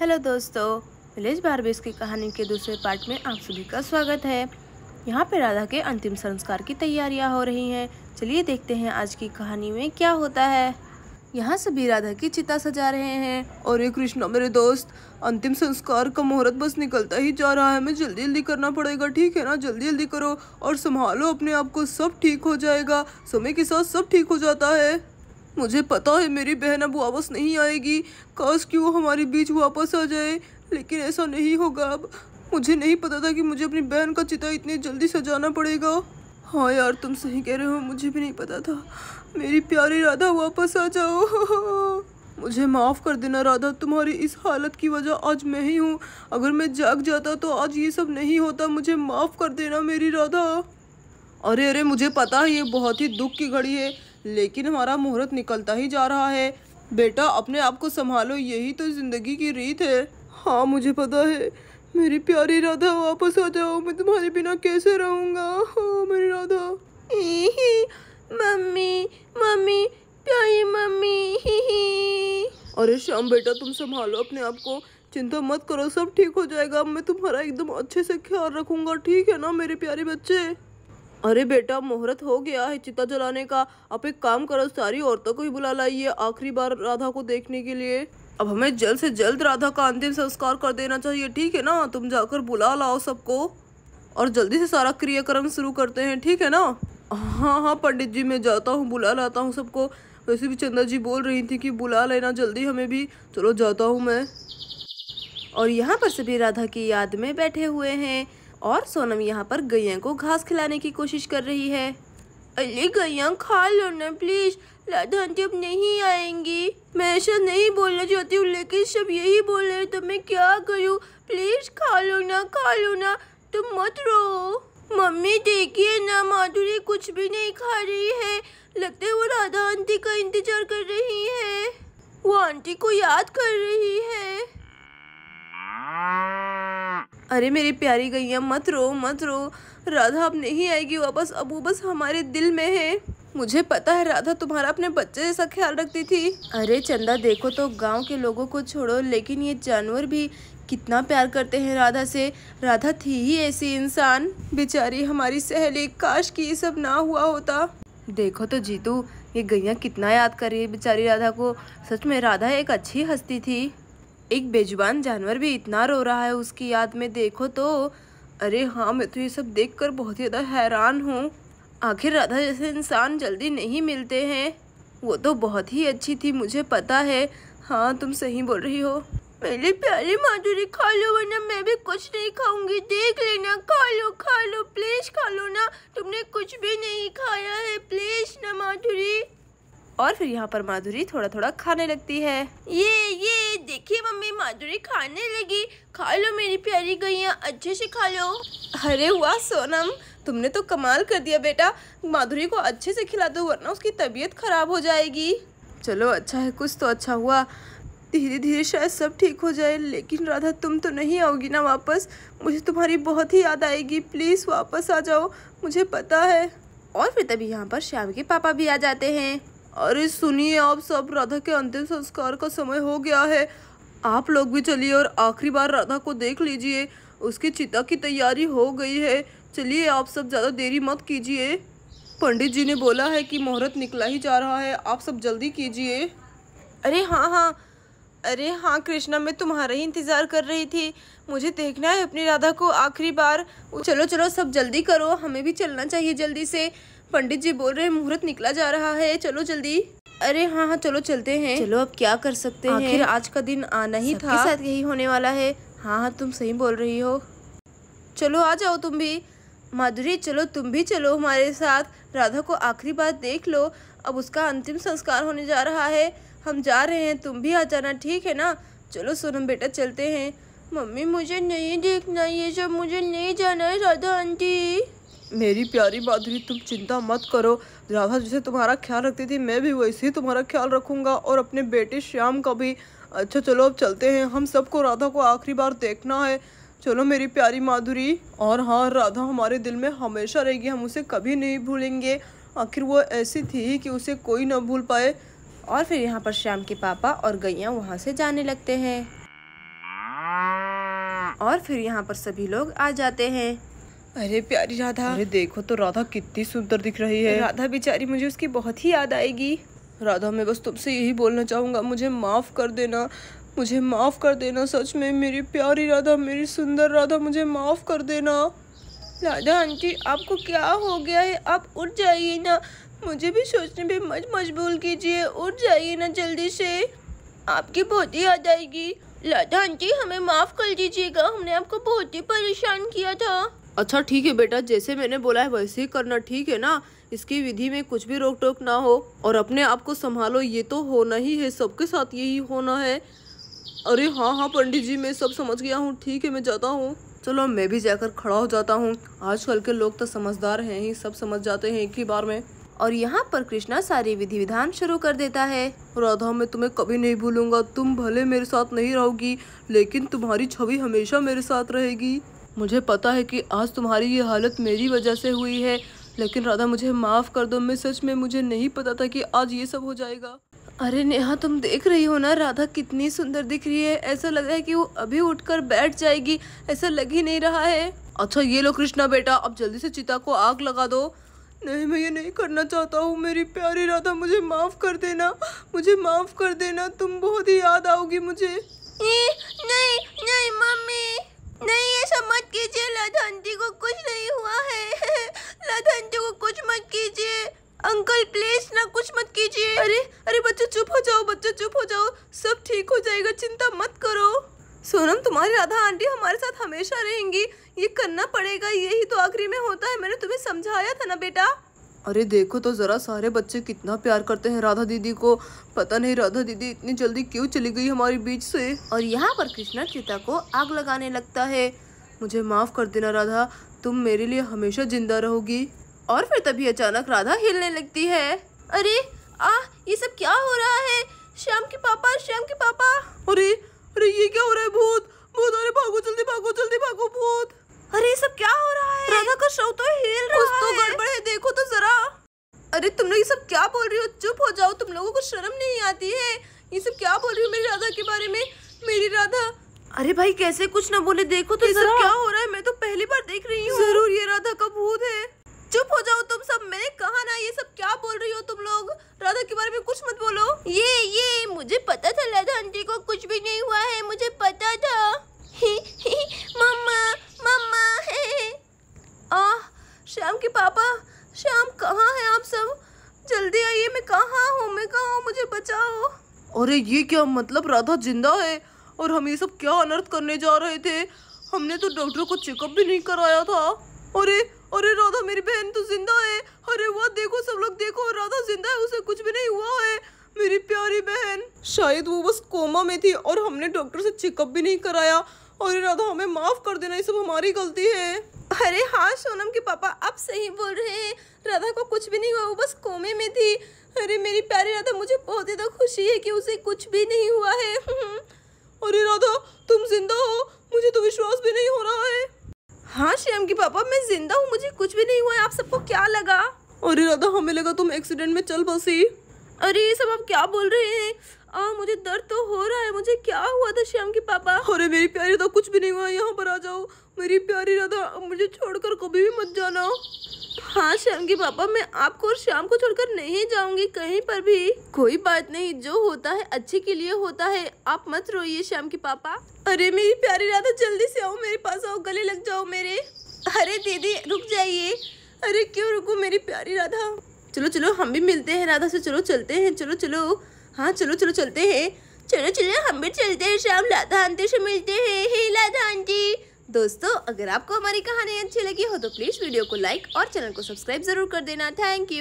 hello दोस्तों village बारबेस की कहानी के दूसरे पार्ट में आप सभी का स्वागत है यहाँ पे राधा के अंतिम संस्कार की तैयारियाँ हो रही हैं चलिए देखते हैं आज की कहानी में क्या होता है यहाँ सभी राधा की चिता सजा रहे हैं और ये कृष्णा मेरे दोस्त अंतिम संस्कार का मुहूर्त बस निकलता ही जा रहा है हमें जल्दी जल्दी करना पड़ेगा ठीक है ना जल्दी जल्दी करो और संभालो अपने आप को सब ठीक हो जाएगा समय के साथ सब ठीक हो जाता है मुझे पता है मेरी बहन अब वापस नहीं आएगी काश कि वो हमारे बीच वापस आ जाए लेकिन ऐसा नहीं होगा अब मुझे नहीं पता था कि मुझे अपनी बहन का चिता इतनी जल्दी सजाना पड़ेगा हाँ यार तुम सही कह रहे हो मुझे भी नहीं पता था मेरी प्यारी राधा वापस आ जाओ मुझे माफ़ कर देना राधा तुम्हारी इस हालत की वजह आज मैं ही हूँ अगर मैं जाग जाता तो आज ये सब नहीं होता मुझे माफ़ कर देना मेरी राधा अरे अरे मुझे पता है ये बहुत ही दुख की घड़ी है लेकिन हमारा मुहूर्त निकलता ही जा रहा है बेटा अपने आप को संभालो यही तो जिंदगी की रीत है हाँ मुझे पता है मेरी प्यारी राधा वापस आ जाओ मैं तुम्हारे बिना कैसे रहूँगा हाँ मेरी राधा मम्मी मम्मी प्यारी मम्मी अरे श्याम बेटा तुम संभालो अपने आप को चिंता मत करो सब ठीक हो जाएगा मैं तुम्हारा एकदम अच्छे से ख्याल रखूंगा ठीक है ना मेरे प्यारे बच्चे अरे बेटा मुहूर्त हो गया है चिता जलाने का आप एक काम करो सारी औरतों को ही बुला लाइए आखिरी बार राधा को देखने के लिए अब हमें जल्द से जल्द राधा का अंतिम संस्कार कर देना चाहिए ठीक है ना तुम जाकर बुला लाओ सबको और जल्दी से सारा क्रियाक्रम शुरू करते हैं ठीक है ना हाँ हाँ पंडित जी मैं जाता हूँ बुला लाता हूँ सबको वैसे भी चंदा जी बोल रही थी कि बुला लेना जल्दी हमें भी चलो जाता हूँ मैं और यहाँ पर सभी राधा की याद में बैठे हुए हैं और सोनम यहाँ पर गैया को घास खिलाने की कोशिश कर रही है अरे गैया खा लो ना प्लीज राधा आंटी अब नहीं आएंगी मैं ऐसा नहीं बोलना चाहती हूँ लेकिन सब यही बोल रहे तो मैं क्या करूँ प्लीज खा लो ना खा लो ना तुम मत रो मम्मी देखिए ना माधुरी कुछ भी नहीं खा रही है लगता है वो राधा आंटी का इंतजार कर रही है वो आंटी को याद कर रही है अरे मेरी प्यारी गैया मत रो मत रो राधा अब नहीं आएगी वापस अब वो बस हमारे दिल में है मुझे पता है राधा तुम्हारा अपने बच्चे जैसा ख्याल रखती थी अरे चंदा देखो तो गांव के लोगों को छोड़ो लेकिन ये जानवर भी कितना प्यार करते हैं राधा से राधा थी ही ऐसी इंसान बेचारी हमारी सहेली काश की ये सब ना हुआ होता देखो तो जीतू ये गैया कितना याद कर रही है बेचारी राधा को सच में राधा एक अच्छी हस्ती थी एक बेजुबान जानवर भी इतना रो रहा है उसकी याद में देखो तो अरे हाँ मैं तो ये सब देखकर बहुत ही ज़्यादा हैरान हूँ आखिर राधा जैसे इंसान जल्दी नहीं मिलते हैं वो तो बहुत ही अच्छी थी मुझे पता है हाँ तुम सही बोल रही हो मेरी प्यारी माधुरी खा लो वरना मैं भी कुछ नहीं खाऊंगी देख लेना खा लो खा लो प्लीज खा लो ना तुमने कुछ भी नहीं खाया है प्लीज ना माधुरी और फिर यहाँ पर माधुरी थोड़ा थोड़ा खाने लगती है ये ये देखिए मम्मी माधुरी खाने लगी खा लो मेरी प्यारी गैया अच्छे से खा लो अरे वाह सोनम तुमने तो कमाल कर दिया बेटा माधुरी को अच्छे से खिला दो वरना उसकी तबीयत खराब हो जाएगी चलो अच्छा है कुछ तो अच्छा हुआ धीरे धीरे शायद सब ठीक हो जाए लेकिन राधा तुम तो नहीं आओगी ना वापस मुझे तुम्हारी बहुत ही याद आएगी प्लीज़ वापस आ जाओ मुझे पता है और फिर तभी यहाँ पर श्याम के पापा भी आ जाते हैं अरे सुनिए आप सब राधा के अंतिम संस्कार का समय हो गया है आप लोग भी चलिए और आखिरी बार राधा को देख लीजिए उसकी चिता की तैयारी हो गई है चलिए आप सब ज़्यादा देरी मत कीजिए पंडित जी ने बोला है कि मुहूर्त निकला ही जा रहा है आप सब जल्दी कीजिए अरे हाँ हाँ अरे हाँ कृष्णा मैं तुम्हारा ही इंतज़ार कर रही थी मुझे देखना है अपनी राधा को आखिरी बार चलो चलो सब जल्दी करो हमें भी चलना चाहिए जल्दी से पंडित जी बोल रहे हैं मुहूर्त निकला जा रहा है चलो जल्दी अरे हाँ हाँ चलो चलते हैं चलो अब क्या कर सकते हैं आखिर आज का दिन आना ही था साथ यही होने वाला है हाँ हाँ तुम सही बोल रही हो चलो आ जाओ तुम भी माधुरी चलो तुम भी चलो हमारे साथ राधा को आखिरी बार देख लो अब उसका अंतिम संस्कार होने जा रहा है हम जा रहे हैं तुम भी आ जाना ठीक है ना चलो सोनम बेटा चलते हैं मम्मी मुझे नहीं देखना ये सब मुझे नहीं जाना है राधा आंटी मेरी प्यारी माधुरी तुम चिंता मत करो राधा जैसे तुम्हारा ख्याल रखती थी मैं भी वैसे ही तुम्हारा ख्याल रखूँगा और अपने बेटे श्याम का भी अच्छा चलो अब चलते हैं हम सबको राधा को आखिरी बार देखना है चलो मेरी प्यारी माधुरी और हाँ राधा हमारे दिल में हमेशा रहेगी हम उसे कभी नहीं भूलेंगे आखिर वो ऐसी थी कि उसे कोई ना भूल पाए और फिर यहाँ पर श्याम के पापा और गैया वहाँ से जाने लगते हैं और फिर यहाँ पर सभी लोग आ जाते हैं अरे प्यारी राधा अरे देखो तो राधा कितनी सुंदर दिख रही है राधा बेचारी मुझे उसकी बहुत ही याद आएगी राधा मैं बस तुमसे यही बोलना चाहूँगा मुझे माफ़ कर देना मुझे माफ़ कर देना सच में मेरी प्यारी राधा मेरी सुंदर राधा मुझे माफ़ कर देना राधा आंटी आपको क्या हो गया है आप उठ जाइए ना मुझे भी सोचने पे मत मजबूर कीजिए उठ जाइए ना जल्दी से आपकी बहुत ही याद आएगी राधा आंटी हमें माफ़ कर दीजिएगा हमने आपको बहुत ही परेशान किया था अच्छा ठीक है बेटा जैसे मैंने बोला है वैसे ही करना ठीक है ना इसकी विधि में कुछ भी रोक टोक ना हो और अपने आप को संभालो ये तो होना ही है सबके साथ यही होना है अरे हाँ हाँ पंडित जी मैं सब समझ गया हूँ ठीक है मैं जाता हूँ चलो मैं भी जाकर खड़ा हो जाता हूँ आजकल के लोग तो समझदार हैं ही सब समझ जाते हैं एक ही बार में और यहाँ पर कृष्णा सारी विधि विधान शुरू कर देता है राधा मैं तुम्हें कभी नहीं भूलूंगा तुम भले मेरे साथ नहीं रहोगी लेकिन तुम्हारी छवि हमेशा मेरे साथ रहेगी मुझे पता है कि आज तुम्हारी ये हालत मेरी वजह से हुई है लेकिन राधा मुझे माफ़ कर दो मैं सच में मुझे नहीं पता था कि आज ये सब हो जाएगा अरे नेहा तुम देख रही हो ना राधा कितनी सुंदर दिख रही है ऐसा लग रहा है कि वो अभी उठकर बैठ जाएगी ऐसा लग ही नहीं रहा है अच्छा ये लो कृष्णा बेटा अब जल्दी से चिता को आग लगा दो नहीं मैं ये नहीं करना चाहता हूँ मेरी प्यारी राधा मुझे माफ़ कर देना मुझे माफ़ कर देना तुम बहुत ही याद आओगी मुझे नहीं नहीं, मम्मी नहीं ऐसा मत कीजिए जी को कुछ नहीं हुआ है जी को कुछ मत कीजिए अंकल प्लीज ना कुछ मत कीजिए अरे अरे बच्चों चुप हो जाओ बच्चे चुप हो जाओ सब ठीक हो जाएगा चिंता मत करो सोनम तुम्हारी राधा आंटी हमारे साथ हमेशा रहेंगी ये करना पड़ेगा यही तो आखिरी में होता है मैंने तुम्हें समझाया था ना बेटा अरे देखो तो ज़रा सारे बच्चे कितना प्यार करते हैं राधा दीदी को पता नहीं राधा दीदी इतनी जल्दी क्यों चली गई हमारे बीच से और यहाँ पर कृष्णा चिता को आग लगाने लगता है मुझे माफ़ कर देना राधा तुम मेरे लिए हमेशा जिंदा रहोगी और फिर तभी अचानक राधा हिलने लगती है अरे आ ये सब क्या हो रहा है श्याम के पापा श्याम के पापा अरे अरे ये क्या हो रहा है भूत भूत अरे भागो जल्दी भागो जल्दी भागो भूत अरे ये सब क्या हो रहा है राधा का शव तो हिल रहा कुछ तो गड़बड़ है देखो तो जरा अरे तुम लोग ये सब क्या बोल रही हो चुप हो जाओ तुम लोगों को शर्म नहीं आती है ये सब क्या बोल रही हो मेरी राधा के बारे में मेरी राधा अरे भाई कैसे कुछ ना बोले देखो तो ये सब क्या हो रहा है मैं तो पहली बार देख रही हूँ जरूर ये राधा का भूत है चुप हो जाओ तुम सब मैंने कहा ना ये सब क्या बोल रही हो तुम लोग राधा के बारे में कुछ मत बोलो ये ये मुझे पता था राधा आंटी को कुछ भी नहीं हुआ है मुझे पता था मम्मा मम्मा आह श्याम के पापा श्याम कहाँ है आप सब जल्दी आइए मैं कहाँ हूँ मैं कहाँ हूँ मुझे बचाओ अरे ये क्या मतलब राधा जिंदा है और हम ये सब क्या अनर्थ करने जा रहे थे हमने तो डॉक्टर को चेकअप भी नहीं कराया था अरे अरे राधा मेरी बहन तो जिंदा है अरे वो देखो सब लोग देखो राधा जिंदा है उसे कुछ भी नहीं हुआ है मेरी प्यारी बहन शायद वो बस कोमा में थी और हमने डॉक्टर से चेकअप भी नहीं कराया अरे राधा हमें माफ कर देना ये सब हमारी गलती है अरे हाँ सोनम के पापा आप सही बोल रहे हैं राधा को कुछ भी नहीं हुआ वो बस कोमे में थी अरे मेरी प्यारी राधा मुझे बहुत ज़्यादा खुशी है कि उसे कुछ भी नहीं हुआ है अरे राधा तुम पापा मैं जिंदा हूँ मुझे कुछ भी नहीं हुआ है आप सबको क्या लगा अरे राधा हमें लगा तुम एक्सीडेंट में चल बसी अरे ये सब आप क्या बोल रहे हैं आ, मुझे दर्द तो हो रहा है मुझे क्या हुआ था श्याम के पापा अरे मेरी प्यारी राधा कुछ भी नहीं हुआ यहाँ पर आ जाओ मेरी प्यारी राधा मुझे छोड़कर कभी भी मत जाना हाँ श्याम के पापा मैं आपको और श्याम को छोड़कर नहीं जाऊंगी कहीं पर भी कोई बात नहीं जो होता है अच्छे के लिए होता है आप मत रोइए श्याम के पापा अरे मेरी प्यारी राधा जल्दी से आओ मेरे पास आओ गले लग जाओ मेरे अरे दीदी रुक जाइए अरे क्यों रुको मेरी प्यारी राधा चलो चलो हम भी मिलते हैं राधा से चलो चलते हैं चलो चलो हाँ चलो चलो चलते हैं चलो चलो हम भी चलते हैं शाम राधा आंटी से मिलते हैं हे राधा आंटी दोस्तों अगर आपको हमारी कहानी अच्छी लगी हो तो प्लीज़ वीडियो को लाइक और चैनल को सब्सक्राइब जरूर कर देना थैंक यू